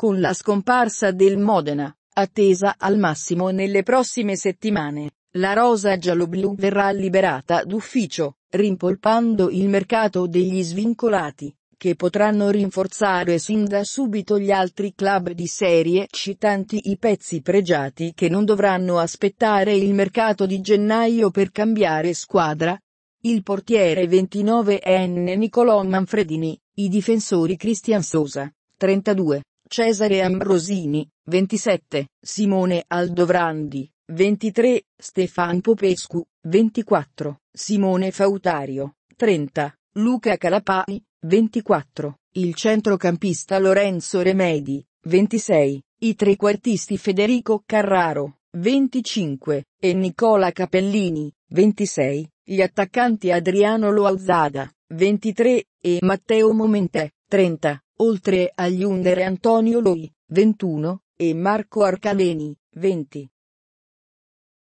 con la scomparsa del Modena, attesa al massimo nelle prossime settimane, la rosa gialloblu verrà liberata d'ufficio, rimpolpando il mercato degli svincolati, che potranno rinforzare sin da subito gli altri club di serie C tanti i pezzi pregiati che non dovranno aspettare il mercato di gennaio per cambiare squadra. Il portiere 29enne Nicolò Manfredini, i difensori Cristian Sosa, 32, Cesare Ambrosini, 27, Simone Aldovrandi, 23, Stefan Popescu, 24, Simone Fautario, 30, Luca Calapani, 24, il centrocampista Lorenzo Remedi, 26, i trequartisti Federico Carraro, 25, e Nicola Capellini, 26, gli attaccanti Adriano Loazzada, 23, e Matteo Momentè, 30, oltre agli Under Antonio Loi, 21, e Marco Arcaleni, 20.